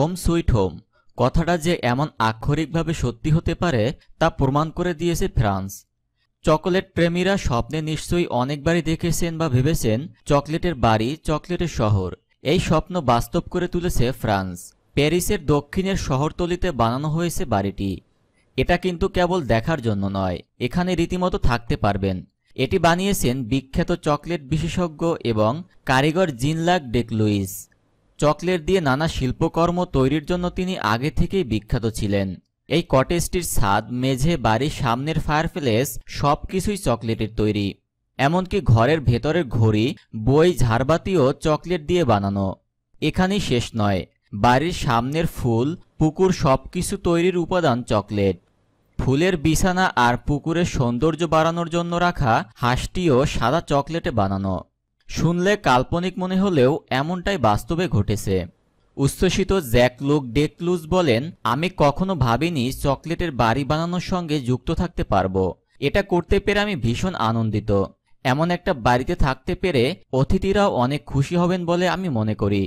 home sweet home কথাটা যে এমন আক্ষরিকভাবে সত্যি হতে পারে তা প্রমাণ করে দিয়েছে ফ্রান্স চকোলেট প্রেমীরা স্বপ্নে নিশ্চয়ই অনেকবারই দেখেছেন বা ভেবেছেন চকলেটের বাড়ি চকলেটের শহর এই স্বপ্ন বাস্তব করে তুলেছে ফ্রান্স প্যারিসের দক্ষিণের শহরতলিতে বানানো হয়েছে বাড়িটি এটা কিন্তু কেবল দেখার জন্য নয় এখানে রীতিমতো থাকতে পারবেন এটি বানিয়েছেন বিখ্যাত চকলেট বিশেষজ্ঞ এবং কারিগর জিনলাক ডেকলুইস চকলেট দিয়ে নানা শিল্পকর্ম তৈরির জন্য তিনি আগে থেকেই বিখ্যাত ছিলেন এই কটেজটির ছাদ মেঝে বাড়ির সামনের ফায়ারপ্লেস সব কিছুই চকলেটের তৈরি এমনকি ঘরের ভেতরের ঘড়ি বই ঝাড়বাতিও চকলেট দিয়ে বানানো এখানেই শেষ নয় বাড়ির সামনের ফুল পুকুর সব কিছু তৈরির উপাদান চকলেট ফুলের বিছানা আর পুকুরের সৌন্দর্য বাড়ানোর জন্য রাখা হাঁসটিও সাদা চকলেটে বানানো শুনলে কাল্পনিক মনে হলেও এমনটাই বাস্তবে ঘটেছে উচ্ছ্বসিত জ্যাক লুক ডেকলুজ বলেন আমি কখনো ভাবিনি চকলেটের বাড়ি বানানোর সঙ্গে যুক্ত থাকতে পারবো এটা করতে পেরে আমি ভীষণ আনন্দিত এমন একটা বাড়িতে থাকতে পেরে অতিথিরাও অনেক খুশি হবেন বলে আমি মনে করি